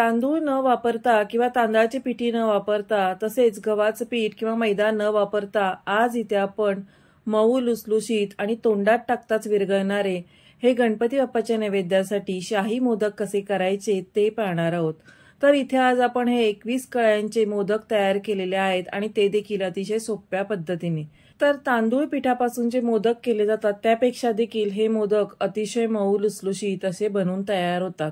तांदूळ न वापरता किंवा तांदळाची पिठी न वापरता तसेच गव्हाचं पीठ किंवा मैदा न वापरता आज इथे आपण मऊ लुसलुशीत आणि तोंडात टाकताच विरघळणारे हे गणपती बाप्पाच्या नैवेद्यासाठी शाही मोदक कसे करायचे ते पाहणार आहोत तर इथे आज आपण हे एकवीस कळ्यांचे मोदक तयार केलेले आहेत आणि ते देखील अतिशय सोप्या पद्धतीने तर तांदूळ पिठापासून जे मोदक केले जातात त्यापेक्षा देखील हे मोदक अतिशय मऊ लुसलुशीत असे बनवून तयार होतात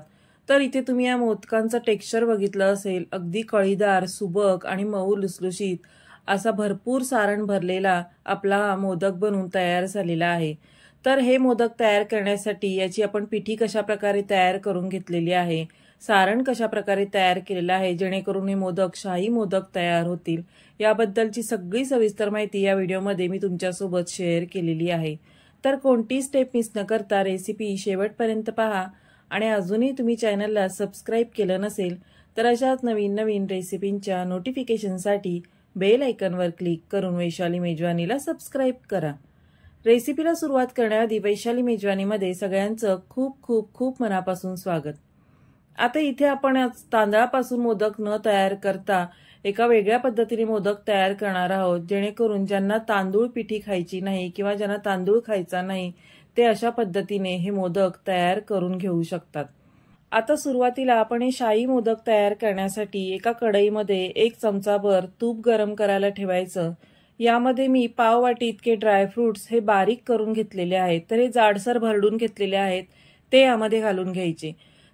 तर इथे तुम्ही या मोदकांचं टेक्स्चर बघितलं असेल अगदी कळीदार सुबक आणि मऊ लुसलुशीत असा भरपूर सारण भरलेला आपला मोदक बनून तयार झालेला आहे तर हे मोदक तयार करण्यासाठी याची आपण पिठी कशा प्रकारे तयार करून घेतलेली आहे सारण कशा प्रकारे तयार केलेलं आहे जेणेकरून हे मोदक शाही मोदक तयार होतील याबद्दलची सगळी सविस्तर माहिती या व्हिडिओमध्ये मी तुमच्यासोबत शेअर केलेली आहे तर कोणती स्टेप मिस न करता रेसिपी शेवटपर्यंत पहा आणि अजूनही तुम्ही चॅनलला सबस्क्राईब केलं नसेल तर अशाच नवीन नवीन रेसिपींच्या नोटिफिकेशनसाठी बेल आयकनवर क्लिक करून वैशाली मेजवानीला सबस्क्राईब करा रेसिपीला सुरुवात करण्याआधी वैशाली मेजवानीमध्ये सगळ्यांचं खूप खूप खूप मनापासून स्वागत आता इथे आपण तांदळापासून मोदक न तयार करता एका वेगळ्या पद्धतीने मोदक तयार करणार आहोत जेणेकरून ज्यांना तांदूळ पिठी खायची नाही किंवा ज्यांना तांदूळ खायचा नाही ते अशा पद्धतीने हे मोदक तयार करून घेऊ शकतात आता सुरुवातीला आपण हे शाही मोदक तयार करण्यासाठी एका कढईमध्ये एक चमचाभर तूप गरम करायला ठेवायचं यामध्ये मी पाव वाटी इतके ड्रायफ्रुट्स हे बारीक करून घेतलेले आहेत तर हे जाडसर भरडून घेतलेले आहेत ते यामध्ये घालून घ्यायचे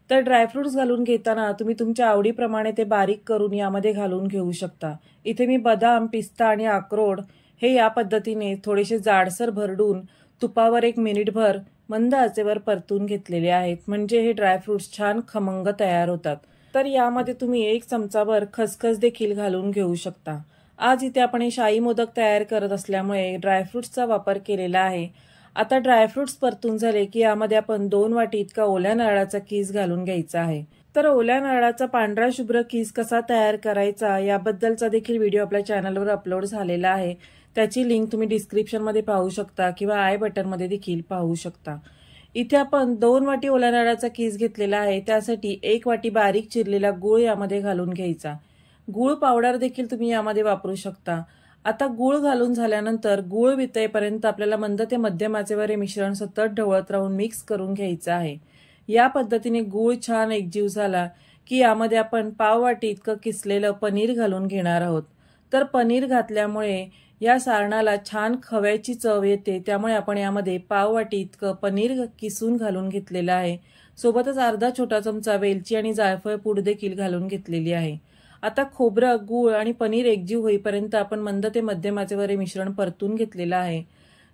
तर ड्रायफ्रुट्स घालून घेताना तुम्ही तुमच्या आवडीप्रमाणे ते बारीक करून यामध्ये घालून घेऊ शकता इथे मी बदाम पिस्ता आणि अक्रोड हे या पद्धतीने थोडेसे जाडसर भरडून तुपावर एक मिनिटभर मंद आचेवर परतून घेतलेले आहेत म्हणजे हे ड्रायफ्रुट्स छान खमंग तयार होतात तर यामध्ये तुम्ही एक चमचाभर खसखस देखील घालून घेऊ शकता आज इथे आपण हे शाही मोदक तयार करत असल्यामुळे ड्रायफ्रुट्सचा वापर केलेला आहे आता ड्रायफ्रुट्स परतून झाले की यामध्ये आपण दोन वाटी इतका ओल्या नारळाचा कीस घालून घ्यायचा आहे तर ओल्या नारळाचा पांढरा शुभ्र किस कसा तयार करायचा याबद्दलचा देखील व्हिडिओ आपल्या चॅनलवर अपलोड झालेला आहे त्याची लिंक तुम्ही डिस्क्रिप्शनमध्ये पाहू शकता किंवा आय बटनमध्ये देखील पाहू शकता इथे आपण दोन वाटी ओल्या नारळाचा किस घेतलेला आहे त्यासाठी एक वाटी बारीक चिरलेला गूळ यामध्ये घालून घ्यायचा गूळ पावडर देखील तुम्ही यामध्ये वापरू शकता आता गूळ घालून झाल्यानंतर गूळ वितेपर्यंत आपल्याला मंद ते मध्यम हे मिश्रण सतत ढवळत राहून मिक्स करून घ्यायचं आहे या पद्धतीने गूळ छान एकजीव झाला की यामध्ये आपण पाववाटी इतकं किसलेलं पनीर घालून घेणार आहोत तर पनीर घातल्यामुळे या सारणाला छान खव्याची चव येते त्यामुळे आपण यामध्ये पाववाटी इतकं पनीर किसून घालून घेतलेलं आहे सोबतच अर्धा छोटा चमचा वेलची आणि जायफळ पूड देखील घालून घेतलेली आहे आता खोबरं गूळ आणि पनीर एकजीव होईपर्यंत आपण मंद ते मध्यमाचेवर मिश्रण परतून घेतलेलं आहे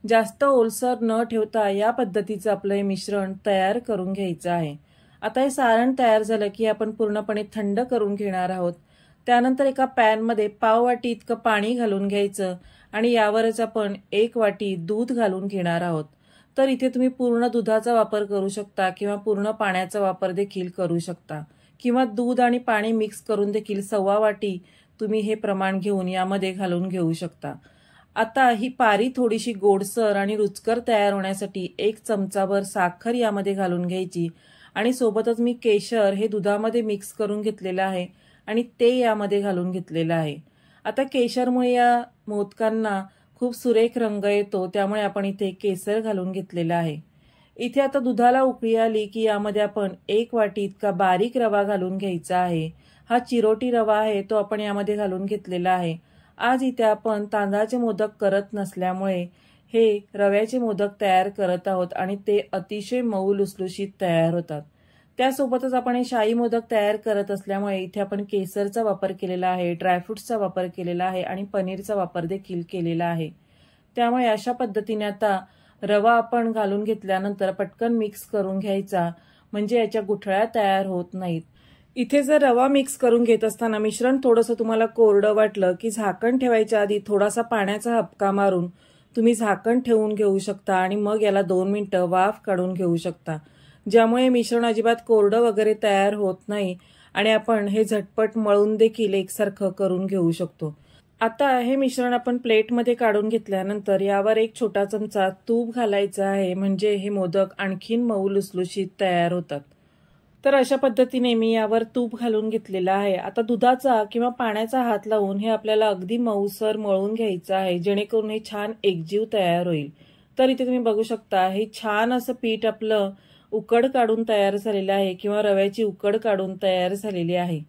जास्त ओलसर न ठेवता या पद्धतीचं आपलं हे मिश्रण तयार करून घ्यायचं आहे आता हे सारण तयार झालं की आपण पूर्णपणे थंड करून घेणार आहोत त्यानंतर एका पॅनमध्ये पाव वाटी इतकं पाणी घालून घ्यायचं आणि यावरच आपण एक वाटी दूध घालून घेणार आहोत तर इथे तुम्ही पूर्ण दुधाचा वापर करू शकता किंवा पूर्ण पाण्याचा वापर देखील करू शकता किंवा दूध आणि पाणी मिक्स करून देखील सव्वा वाटी तुम्ही हे प्रमाण घेऊन यामध्ये घालून घेऊ शकता आता ही पारी थोडीशी गोडसर आणि रुचकर तयार होण्यासाठी एक चमचाभर साखर यामध्ये घालून घ्यायची आणि सोबतच मी केशर हे दुधामध्ये मिक्स करून घेतलेलं आहे आणि ते यामध्ये घालून घेतलेलं आहे आता केशरमुळे या मोदकांना खूप सुरेख रंग येतो त्यामुळे आपण इथे केसर घालून घेतलेला आहे इथे आता दुधाला उकळी आली की यामध्ये आपण एक वाटी इतका बारीक रवा घालून घ्यायचा आहे हा चिरोटी रवा आहे तो आपण यामध्ये घालून घेतलेला आहे आज इथे आपण तांदळाचे मोदक करत नसल्यामुळे हे रव्याचे मोदक तयार करत आहोत आणि ते अतिशय मऊ लुसलुशीत तयार होतात त्यासोबतच आपण हे शाही मोदक तयार करत असल्यामुळे इथे आपण केसरचा वापर केलेला आहे ड्रायफ्रुट्सचा वापर केलेला आहे आणि पनीरचा वापर देखील केलेला आहे त्यामुळे अशा पद्धतीने आता रवा आपण घालून घेतल्यानंतर पटकन मिक्स करून घ्यायचा म्हणजे याच्या गुठळ्या तयार होत नाहीत इथे जर रवा मिक्स करून घेत असताना मिश्रण थोडंसं तुम्हाला कोरडं वाटलं की झाकण ठेवायच्या आधी थोडासा पाण्याचा हपका मारून तुम्ही झाकण ठेवून घेऊ शकता आणि मग याला दोन मिनटं वाफ काढून घेऊ शकता ज्यामुळे मिश्रण अजिबात कोरडं वगैरे तयार होत नाही आणि आपण हे झटपट मळून देखील एकसारखं करून घेऊ शकतो आता हे मिश्रण आपण प्लेटमध्ये काढून घेतल्यानंतर यावर एक छोटा चमचा तूप घालायचा आहे म्हणजे हे मोदक आणखीन मऊ लुसलुशीत तयार होतात तर अशा पद्धतीने मी यावर तूप घालून घेतलेला आहे आता दुधाचा किंवा पाण्याचा हात लावून हे आपल्याला अगदी मऊसर मळून घ्यायचं आहे जेणेकरून हे छान एकजीव तयार होईल तर इथे तुम्ही बघू शकता हे छान असं पीठ आपलं उकड काढून तयार झालेलं आहे किंवा रव्याची उकड काढून तयार झालेली आहे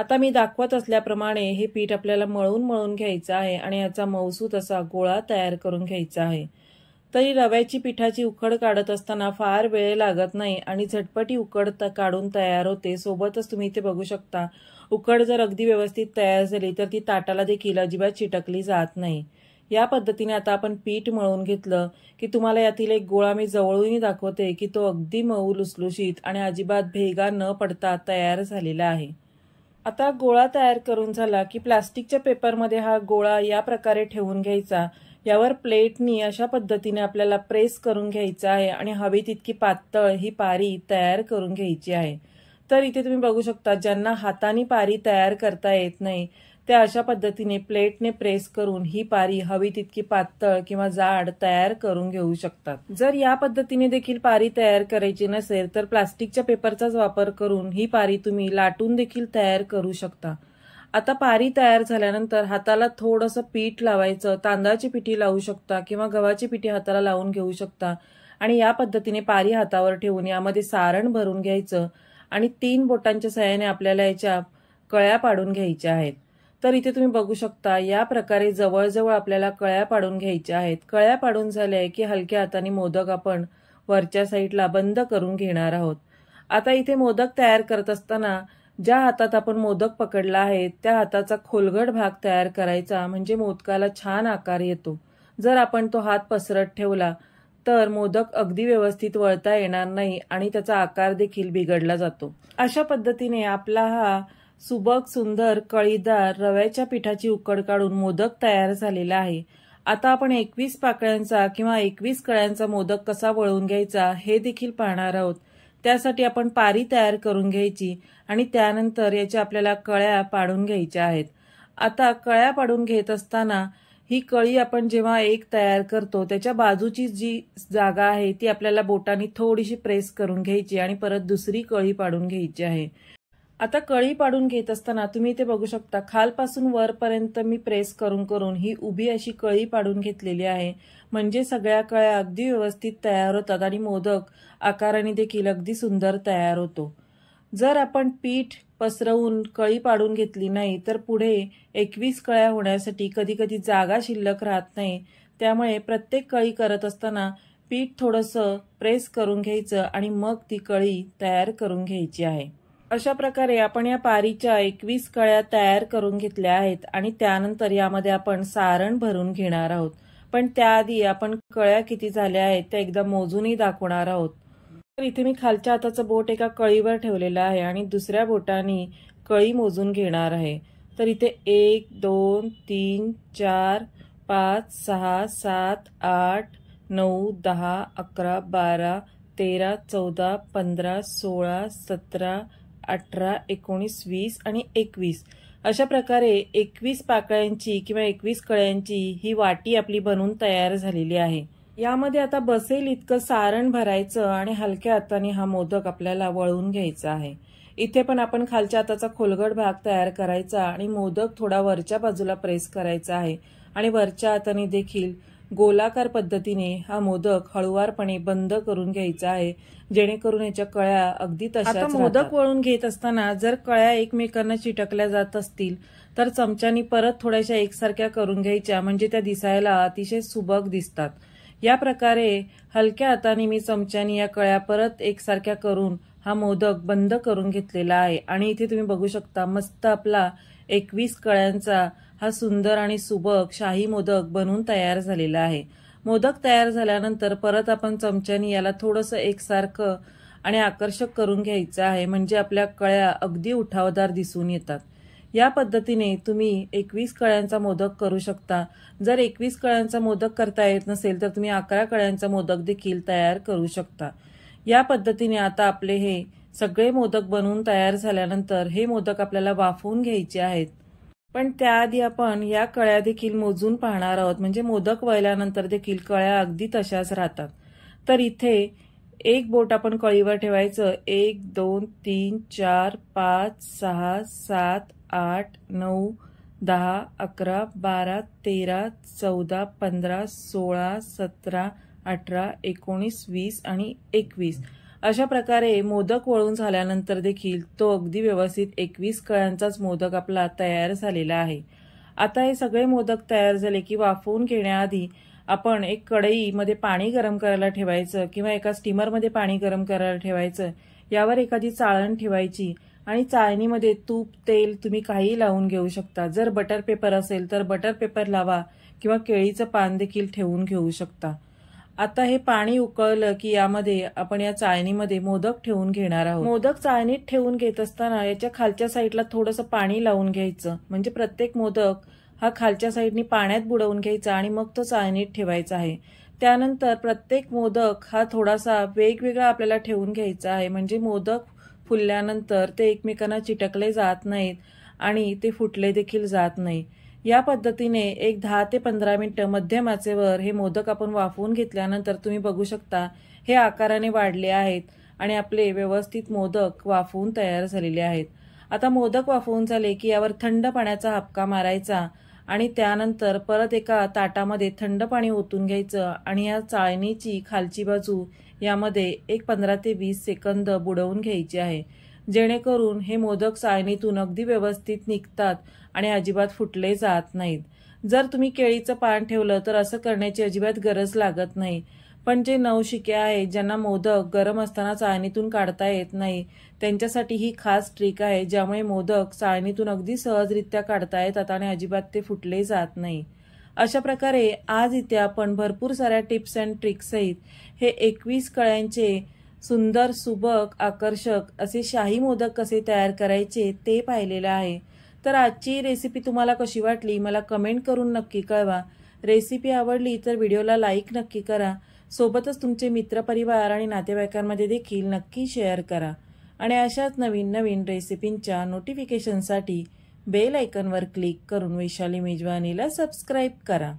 आता मी दाखवत असल्याप्रमाणे हे पीठ आपल्याला मळून मळून घ्यायचं आहे आणि याचा मौसूत असा गोळा तयार करून घ्यायचा आहे तरी रव्याची पिठाची उखड काढत असताना फार वेळ लागत नाही आणि झटपटी उकड काढून तयार होते सोबतच तुम्ही इथे बघू शकता उकड जर अगदी व्यवस्थित तयार झाली तर ती ताटाला देखील अजिबात चिटकली जात नाही या पद्धतीने आता आपण पीठ मळून घेतलं की तुम्हाला यातील एक गोळा मी जवळूनही दाखवते की तो अगदी मऊ लुसलुशीत आणि अजिबात भेगा न पडता तयार झालेला आहे आता गोळा तयार करून झाला की प्लास्टिकच्या पेपरमध्ये हा गोळा या प्रकारे ठेवून घ्यायचा यावर प्लेटनी अशा पद्धतीने आपल्याला प्रेस करून घ्यायचं आहे आणि हवी तितकी पातळ ही पारी तयार करून घ्यायची आहे तर इथे तुम्ही बघू शकता ज्यांना हाताने पारी तयार करता येत नाही त्या अशा पद्धतीने प्लेटने प्रेस करून ही पारी हवी तितकी पातळ किंवा जाड तयार करून घेऊ शकतात जर या पद्धतीने देखील पारी तयार करायची नसेल तर प्लास्टिकच्या पेपरचाच वापर करून ही पारी तुम्ही लाटून देखील तयार करू शकता आता पारी तयार झाल्यानंतर हाताला थोडंसं पीठ लावायचं तांदळाची पिठी लावू शकता किंवा गव्हाची पिठी हाताला लावून घेऊ शकता आणि या पद्धतीने पारी हातावर ठेवून यामध्ये सारण भरून घ्यायचं आणि तीन बोटांच्या सहाय्याने आपल्याला याच्या कळ्या पाडून घ्यायच्या आहेत तर इथे तुम्ही बघू शकता या प्रकारे जवळजवळ आपल्याला कळ्या पाडून घ्यायच्या आहेत कळ्या पाडून झाल्या की हलक्या हाताने मोदक आपण वरच्या साईडला बंद करून घेणार आहोत आता इथे मोदक तयार करत असताना ज्या हातात आपण मोदक पकडला आहे त्या हाताचा खोलगट भाग तयार करायचा म्हणजे मोदकाला छान आकार येतो जर आपण तो हात पसरत ठेवला तर मोदक अगदी व्यवस्थित वळता येणार नाही आणि त्याचा आकार देखील बिघडला जातो अशा पद्धतीने आपला हा सुबक सुंदर कळीदार रव्याच्या पिठाची उकड काढून मोदक तयार झालेला आहे आता आपण एकवीस पाकळ्यांचा किंवा एकवीस कळ्यांचा मोदक कसा वळवून घ्यायचा हे देखील पाहणार आहोत त्यासाठी आपण पारी तयार करून घ्यायची आणि त्यानंतर याच्या आपल्याला कळ्या पाडून घ्यायच्या आहेत आता कळ्या पाडून घेत असताना ही कळी आपण जेव्हा एक तयार करतो त्याच्या बाजूची जी जागा आहे ती आपल्याला बोटानी थोडीशी प्रेस करून घ्यायची आणि परत दुसरी कळी पाडून घ्यायची आहे आता कळी पाडून घेत असताना तुम्ही ते बघू शकता खालपासून वरपर्यंत मी प्रेस करून करून ही उभी अशी कळी पाडून घेतलेली आहे म्हणजे सगळ्या कळ्या अगदी व्यवस्थित तयार होतात आणि मोदक आकाराने देखील अगदी सुंदर तयार होतो जर आपण पीठ पसरवून कळी पाडून घेतली नाही तर पुढे एकवीस कळ्या होण्यासाठी कधीकधी जागा शिल्लक राहत नाही त्यामुळे प्रत्येक कळी करत असताना पीठ थोडंसं प्रेस करून घ्यायचं आणि मग ती कळी तयार करून घ्यायची आहे अशा प्रकारे आपण या पारीच्या एकवीस कळ्या तयार करून घेतल्या आहेत आणि त्यानंतर यामध्ये आपण सारण भरून घेणार आहोत पण त्याआधी आपण कळ्या किती झाल्या आहेत त्या एकदा मोजूनही दाखवणार आहोत तर इथे मी खालच्या हाताचं बोट एका कळीवर ठेवलेलं आहे आणि दुसऱ्या बोटाने कळी मोजून घेणार आहे तर इथे एक दोन तीन चार पाच सहा सात आठ नऊ दहा अकरा बारा तेरा चौदा पंधरा सोळा सतरा अठरा एकोणीस वीस आणि एकवीस अशा प्रकारे एकवीस पाकळ्यांची किंवा एकवीस कळ्यांची ही वाटी आपली बनून तयार झालेली आहे यामध्ये आता बसेल इतकं सारण भरायचं आणि हलक्या हाताने हा मोदक आपल्याला वळून घ्यायचा आहे इथे पण आपण खालच्या हाताचा खोलगड भाग तयार करायचा आणि मोदक थोडा वरच्या बाजूला प्रेस करायचा आहे आणि वरच्या हाताने देखील गोलाकार पद्धतीने हा मोदक हळुवारपणे बंद करून घ्यायचा आहे जेणेकरून याच्या कळ्या अगदी तशा मोदक वळून घेत असताना जर कळ्या एकमेकांना चिटकल्या जात असतील तर चमच्यानी परत थोड्याशा एकसारख्या करून घ्यायच्या म्हणजे त्या दिसायला अतिशय सुबक दिसतात या प्रकारे हलक्या हाताने मी चमच्याने या कळ्या परत एकसारख्या करून हा मोदक बंद करून घेतलेला आहे आणि इथे तुम्ही बघू शकता मस्त आपला एकवीस कळ्यांचा हा सुंदर आणि सुबक शाही मोदक बनून तयार झालेला आहे मोदक तयार झाल्यानंतर परत आपण चमच्याने याला थोडंसं एकसारखं आणि आकर्षक करून घ्यायचं आहे म्हणजे आपल्या कळ्या अगदी उठावदार दिसून येतात या पद्धतीने तुम्ही एकवीस कळ्यांचा मोदक करू शकता जर एकवीस कळ्यांचा मोदक करता येत नसेल तर तुम्ही अकरा कळ्यांचा मोदक देखील तयार करू शकता या पद्धतीने आता आपले हे सगळे मोदक बनवून तयार झाल्यानंतर हे मोदक आपल्याला वाफवून घ्यायचे आहेत पण त्याआधी आपण या कळ्या देखील मोजून पाहणार आहोत म्हणजे मोदक वळल्यानंतर देखील कळ्या अगदी तशाच राहतात तर इथे एक बोट आपण कळीवर ठेवायचं एक दोन तीन चार पाच सहा सात आठ नऊ दहा अकरा बारा तेरा चौदा पंधरा सोळा सतरा अठरा एकोणीस वीस आणि एकवीस अशा प्रकारे मोदक वळून झाल्यानंतर देखील तो अगदी व्यवस्थित एकवीस कळ्यांचाच मोदक आपला तयार झालेला आहे आता हे सगळे मोदक तयार झाले की वाफवून घेण्याआधी आपण एक कडईमध्ये पाणी गरम करायला ठेवायचं किंवा एका स्टीमरमध्ये पाणी गरम करायला ठेवायचं यावर एखादी चाळण ठेवायची आणि चाळणीमध्ये तूप तेल तुम्ही काही लावून घेऊ शकता जर बटर पेपर असेल तर बटर पेपर लावा किंवा केळीचं पान देखील ठेवून घेऊ शकता आता हे पाणी उकळलं की यामध्ये आपण या चाळणीमध्ये मोदक ठेवून घेणार आहोत मोदक चाळणीत ठेवून घेत असताना याच्या खालच्या साईडला थोडंसं पाणी लावून घ्यायचं म्हणजे प्रत्येक मोदक हा खालच्या साईडनी पाण्यात बुडवून घ्यायचा आणि मग तो चाळणीत ठेवायचा आहे त्यानंतर प्रत्येक मोदक हा थोडासा वेगवेगळा आपल्याला ठेवून घ्यायचा आहे म्हणजे मोदक फुलल्यानंतर ते एकमेकांना चिटकले जात नाहीत आणि ते फुटले देखील जात नाही या पद्धतीने एक दहा ते पंधरा मिनटं मध्यम आचेवर हे मोदक आपण वाफवून घेतल्यानंतर तुम्ही बघू शकता हे आकाराने वाढले आहेत आणि आपले व्यवस्थित मोदक वाफवून तयार झालेले आहेत आता मोदक वाफवून झाले की यावर थंड पाण्याचा हपका मारायचा आणि त्यानंतर परत एका ताटामध्ये थंड पाणी ओतून घ्यायचं आणि या चाळणीची खालची बाजू यामध्ये एक पंधरा ते वीस सेकंद बुडवून घ्यायची आहे जेणेकरून हे मोदक चाळणीतून अगदी व्यवस्थित निघतात आणि अजिबात फुटले जात नाहीत जर तुम्ही केळीचं पान ठेवलं तर असं करण्याची अजिबात गरज लागत नाही पण जे नवशिके आहे ज्यांना मोदक गरम असताना चाळणीतून काढता येत नाही त्यांच्यासाठी ही खास ट्रिक आहे ज्यामुळे मोदक चाळणीतून अगदी सहजरित्या काढता येतात आणि अजिबात ते फुटले जात नाही अशा प्रकारे आज इथे आपण भरपूर साऱ्या टिप्स अँड ट्रिक्ससहित हे एकवीस कळ्यांचे सुंदर सुबक आकर्षक असे शाही मोदक कसे तयार करायचे ते पाहिलेलं आहे तर आजची रेसिपी तुम्हाला कशी वाटली मला कमेंट करून नक्की कळवा रेसिपी आवडली तर व्हिडिओला लाईक नक्की करा सोबतच तुमचे मित्रपरिवार आणि नातेवाईकांमध्ये देखील नक्की शेअर करा आणि अशाच नवीन नवीन रेसिपींच्या नोटिफिकेशनसाठी बेल आयकनवर क्लिक करून वैशाली मेजवानीला सबस्क्राईब करा